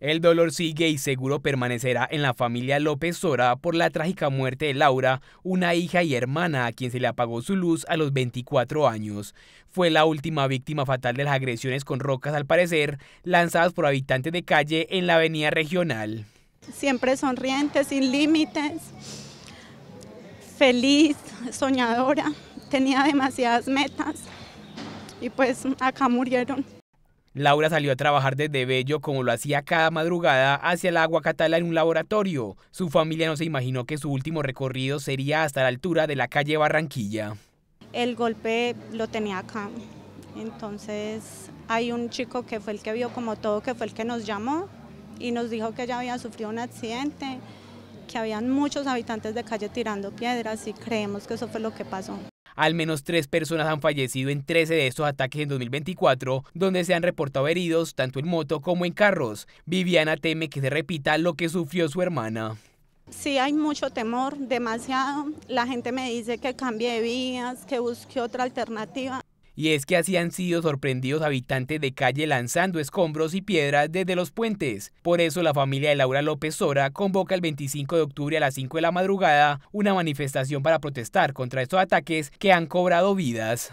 El dolor sigue y seguro permanecerá en la familia López Sora por la trágica muerte de Laura, una hija y hermana a quien se le apagó su luz a los 24 años. Fue la última víctima fatal de las agresiones con rocas, al parecer, lanzadas por habitantes de calle en la avenida regional. Siempre sonriente, sin límites, feliz, soñadora, tenía demasiadas metas y pues acá murieron. Laura salió a trabajar desde Bello como lo hacía cada madrugada hacia el agua Catala en un laboratorio. Su familia no se imaginó que su último recorrido sería hasta la altura de la calle Barranquilla. El golpe lo tenía acá. Entonces hay un chico que fue el que vio como todo, que fue el que nos llamó y nos dijo que ella había sufrido un accidente, que habían muchos habitantes de calle tirando piedras y creemos que eso fue lo que pasó. Al menos tres personas han fallecido en 13 de estos ataques en 2024, donde se han reportado heridos tanto en moto como en carros. Viviana teme que se repita lo que sufrió su hermana. Sí, hay mucho temor, demasiado. La gente me dice que cambie de vías, que busque otra alternativa y es que así han sido sorprendidos habitantes de calle lanzando escombros y piedras desde los puentes. Por eso la familia de Laura López Sora convoca el 25 de octubre a las 5 de la madrugada una manifestación para protestar contra estos ataques que han cobrado vidas.